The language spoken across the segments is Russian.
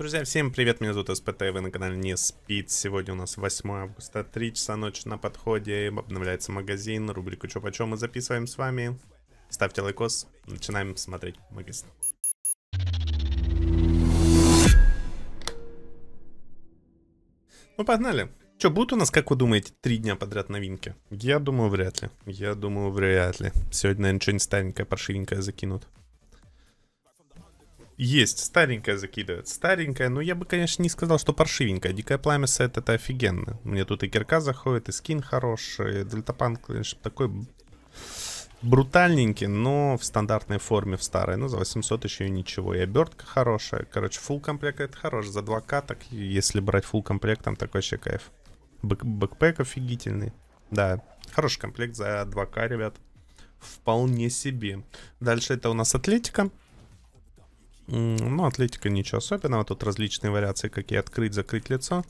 Друзья, всем привет, меня зовут СПТ, вы на канале Не Спит. Сегодня у нас 8 августа, 3 часа ночи на подходе, обновляется магазин, рубрику «Чё почем» мы записываем с вами. Ставьте лайкос, начинаем смотреть магазин. Ну, погнали. Что, будут у нас, как вы думаете, три дня подряд новинки? Я думаю, вряд ли. Я думаю, вряд ли. Сегодня, наверное, что-нибудь старенькое, паршивенькое закинут. Есть, старенькая закидывает. Старенькая, но я бы, конечно, не сказал, что паршивенькая. Дикое пламя сет это офигенно. Мне тут и кирка заходит, и скин хороший, и дельтапанк, конечно, такой брутальненький, но в стандартной форме, в старой. Ну, за 800 еще и ничего. И обертка хорошая. Короче, full комплект это хорош. За 2К так, если брать full комплект, там такой вообще кайф. Бэк бэкпэк офигительный. Да, хороший комплект за 2К, ребят. Вполне себе. Дальше это у нас атлетика. Ну, атлетика ничего особенного. Тут различные вариации, какие открыть, закрыть лицо.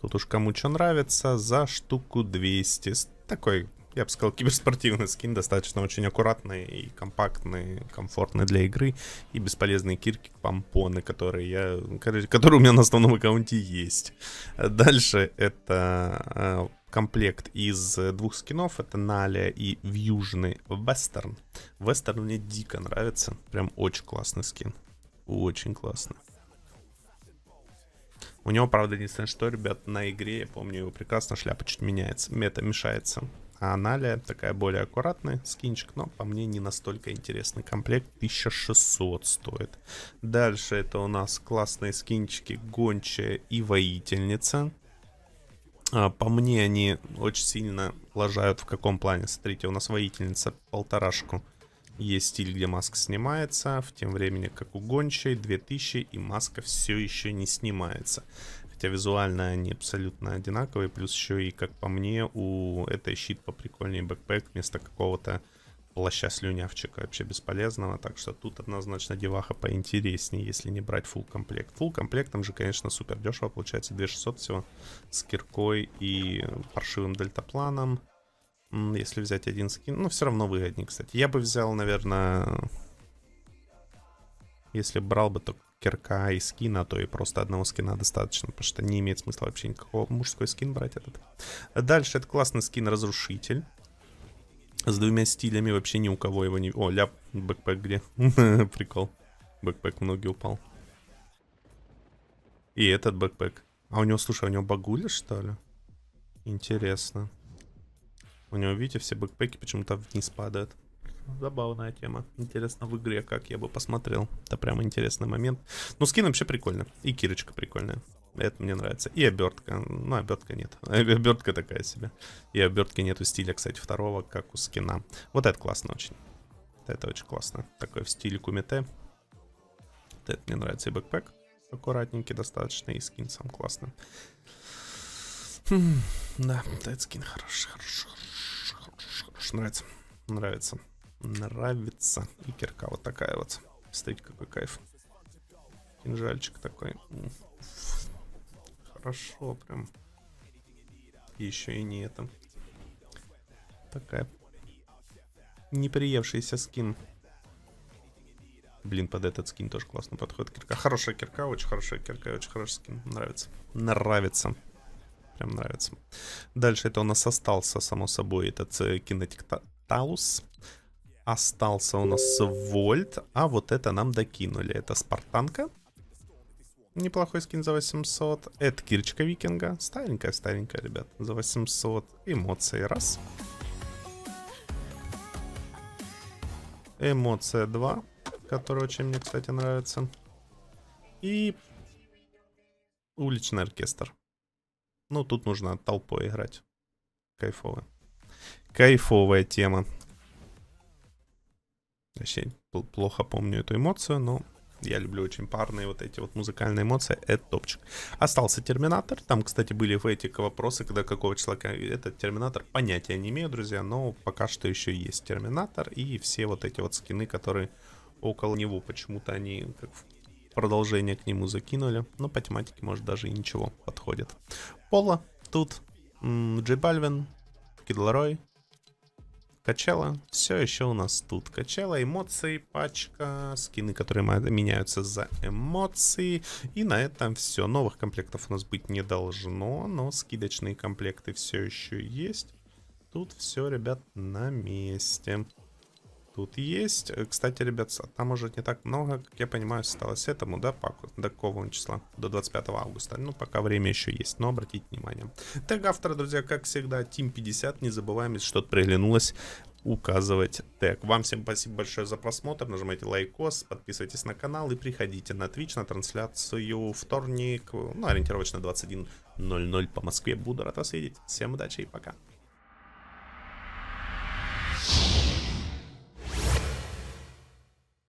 Тут уж кому что нравится. За штуку 200. Такой, я бы сказал, киберспортивный скин. Достаточно очень аккуратный и компактный, комфортный для игры. И бесполезные кирки, помпоны, которые, я, которые у меня на основном аккаунте есть. Дальше это а, комплект из э, двух скинов. Это Наля и Вьюжный Вестерн. Вестерн мне дико нравится. Прям очень классный скин. Очень классно. У него, правда, единственное, что, ребят, на игре, я помню его прекрасно, шляпа чуть меняется, мета мешается. А Аналия такая более аккуратная, скинчик, но по мне не настолько интересный комплект, 1600 стоит. Дальше это у нас классные скинчики Гончая и Воительница. А, по мне, они очень сильно лажают в каком плане. Смотрите, у нас воительница полторашку. Есть стиль, где маска снимается, в тем времени как у гончей 2000, и маска все еще не снимается. Хотя визуально они абсолютно одинаковые, плюс еще и, как по мне, у этой щит поприкольнее бэкпэк вместо какого-то плаща слюнявчика вообще бесполезного, так что тут однозначно деваха поинтереснее, если не брать full комплект. Full комплектом же, конечно, супер дешево, получается 2600 всего с киркой и паршивым дельтапланом. Если взять один скин, ну все равно выгоднее, кстати. Я бы взял, наверное, если брал бы, то кирка и скина, то и просто одного скина достаточно, потому что не имеет смысла вообще никакого мужской скин брать этот. Дальше это классный скин Разрушитель. С двумя стилями вообще ни у кого его не... О, ляп, бэкпэк где? Прикол. Бэкпэк в ноги упал. И этот бэкпэк. А у него, слушай, у него багуля, что ли? Интересно. У него, видите, все бэкпэки почему-то вниз падают. Забавная тема. Интересно в игре, как я бы посмотрел. Это прям интересный момент. но ну, скин вообще прикольный И кирочка прикольная. Это мне нравится. И обертка. Ну, обертка нет. Обертка такая себе. И обертки нету стиля, кстати, второго, как у скина. Вот это классно очень. Это очень классно. Такой в стиле кумите. Вот это мне нравится. И бэкпэк аккуратненький достаточно. И скин сам классный. Хм, да, этот скин хороший, хороший, хороший, хороший, хороший. Нравится. Нравится. Нравится. И кирка вот такая вот. Смотрите, какой кайф. Кинжальчик такой. Уф хорошо прям. еще и не это. Такая неприевшийся скин. Блин, под этот скин тоже классно подходит кирка. Хорошая кирка, очень хорошая кирка, очень хороший скин. Нравится. Нравится. Прям нравится. Дальше это у нас остался, само собой, этот э, кинетик Таус. Остался у нас Вольт, а вот это нам докинули. Это Спартанка. Неплохой скин за 800. Это кирчика викинга. Старенькая-старенькая, ребят. За 800. Эмоции. Раз. Эмоция 2. Которая очень мне, кстати, нравится. И уличный оркестр. Ну, тут нужно толпой играть. Кайфово. Кайфовая тема. Вообще плохо помню эту эмоцию, но я люблю очень парные вот эти вот музыкальные эмоции. Это топчик. Остался Терминатор. Там, кстати, были в эти вопросы, когда какого числа этот Терминатор. Понятия не имею, друзья, но пока что еще есть Терминатор и все вот эти вот скины, которые около него. Почему-то они как продолжение к нему закинули. Но по тематике, может, даже и ничего подходит. Пола тут, Джей Бальвин, Кид Качала все еще у нас тут. Качала эмоции, пачка, скины, которые меняются за эмоции. И на этом все. Новых комплектов у нас быть не должно, но скидочные комплекты все еще есть. Тут все, ребят, на месте тут есть. Э, кстати, ребят, там уже не так много, как я понимаю, осталось этому, да, паку, до какого числа? До 25 августа. Ну, пока время еще есть, но обратите внимание. Тег автора, друзья, как всегда, Team 50. Не забываем, если что-то приглянулось, указывать тег. Вам всем спасибо большое за просмотр. Нажимайте лайкос, подписывайтесь на канал и приходите на Twitch на трансляцию вторник, ну, ориентировочно 21.00 по Москве. Буду рад вас видеть. Всем удачи и пока.